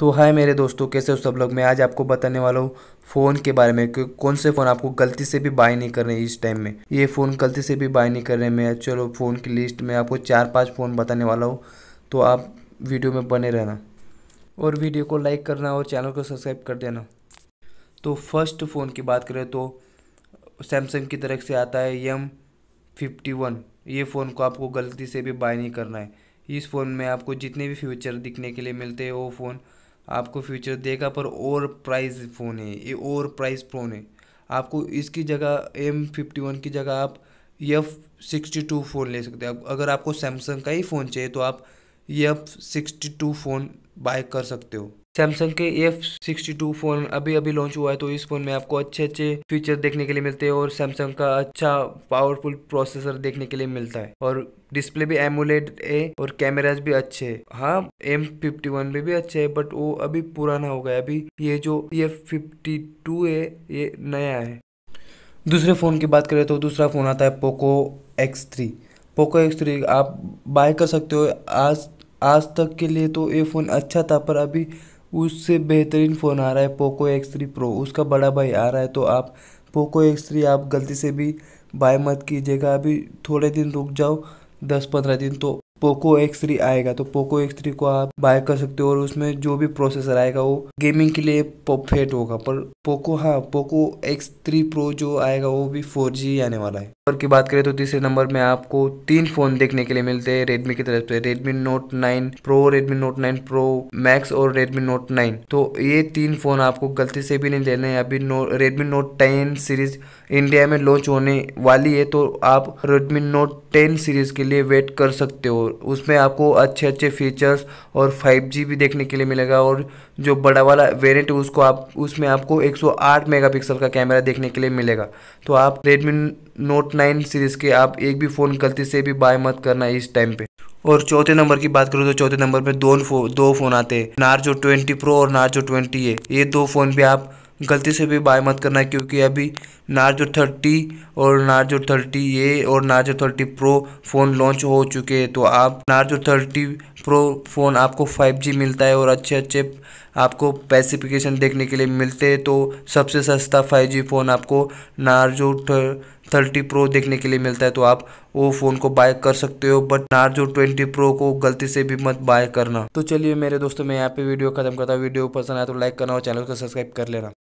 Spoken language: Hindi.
तो हाय मेरे दोस्तों कैसे हो सब लोग मैं आज आपको बताने वाला हूँ फ़ोन के बारे में कि कौन से फ़ोन आपको गलती से भी बाय नहीं कर रहे इस टाइम में ये फ़ोन गलती से भी बाय नहीं कर रहे मैं चलो फ़ोन की लिस्ट में आपको चार पाँच फ़ोन बताने वाला हूँ तो आप वीडियो में बने रहना और वीडियो को लाइक करना और चैनल को सब्सक्राइब कर देना तो फर्स्ट फ़ोन की बात करें तो सैमसंग की तरफ से आता है यम फिफ्टी वन ये फ़ोन को आपको गलती से भी बाय नहीं करना है इस फ़ोन में आपको जितने भी फ्यूचर दिखने के लिए मिलते हैं वो फ़ोन आपको फ्यूचर देगा पर और प्राइस फ़ोन है ये और प्राइस फ़ोन है आपको इसकी जगह एम फिफ्टी वन की जगह आप यफ़ सिक्सटी टू फ़ोन ले सकते हैं अगर आपको सैमसंग का ही फ़ोन चाहिए तो आप F sixty two phone buy कर सकते हो सैमसंग के एफ सिक्सटी टू फ़ोन अभी अभी लॉन्च हुआ है तो इस फ़ोन में आपको अच्छे अच्छे फीचर देखने के लिए मिलते हैं और सैमसंग का अच्छा पावरफुल प्रोसेसर देखने के लिए मिलता है और डिस्प्ले भी एमुलेट है और कैमराज भी अच्छे है हाँ एम फिफ्टी वन में भी अच्छे है बट वो अभी पुराना हो गया अभी ये जो एफ फिफ्टी टू है ये नया है दूसरे फ़ोन की बात करें तो दूसरा फ़ोन आता है Poco X three Poco X three आप बाय कर सकते हो आज आज तक के लिए तो ये फ़ोन अच्छा था पर अभी उससे बेहतरीन फ़ोन आ रहा है पोको एक्स थ्री प्रो उसका बड़ा भाई आ रहा है तो आप पोको एक्स थ्री आप गलती से भी बाय मत कीजिएगा अभी थोड़े दिन रुक जाओ दस पंद्रह दिन तो पोको एक्स थ्री आएगा तो पोको एक्स थ्री को आप बाय कर सकते हो और उसमें जो भी प्रोसेसर आएगा वो गेमिंग के लिए परफेक्ट होगा पर पोको हाँ पोको एक्स थ्री प्रो जो आएगा वो भी फोर जी आने वाला है और की बात करें तो तीसरे नंबर में आपको तीन फोन देखने के लिए मिलते हैं रेडमी की तरफ से Redmi Note nine Pro Redmi Note nine Pro Max और रेडमी नोट नाइन तो ये तीन फोन आपको गलती से भी नहीं लेने हैं अभी no Redmi Note ten series India में लॉन्च होने वाली है तो आप रेडमी नोट टेन सीरीज के लिए वेट कर सकते हो और उसमें आपको अच्छे अच्छे फीचर्स और 5G भी देखने के लिए मिलेगा और जो बड़ा वाला वेरिएंट है उसको आप उसमें आपको 108 मेगापिक्सल का कैमरा देखने के लिए मिलेगा तो आप रेडमी नोट 9 सीरीज़ के आप एक भी फ़ोन गलती से भी बाय मत करना इस टाइम पे और चौथे नंबर की बात करूँ तो चौथे नंबर में दो फो, दो फ़ोन आते हैं नार्जो ट्वेंटी प्रो और नार्जो ट्वेंटी ए ये दो फ़ोन भी आप गलती से भी बाय मत करना क्योंकि अभी नार्जो थर्टी और नार्जो थर्टी ए और Narzo thirty Pro phone launch हो चुके हैं तो आप नार्जो थर्टी प्रो फ़ोन आपको फाइव जी मिलता है और अच्छे अच्छे आपको पैसिफिकेशन देखने के लिए मिलते हैं तो सबसे सस्ता फाइव जी फ़ोन आपको नार्जो थर्टी प्रो देखने के लिए मिलता है तो आप वो फ़ोन को बाय कर सकते हो बट नार्जो ट्वेंटी प्रो को गलती से भी मत बाय करना तो चलिए मेरे दोस्तों मैं यहाँ पे वीडियो खत्म करता हूँ वीडियो पसंद आया तो लाइक करना और चैनल को सब्सक्राइब कर लेना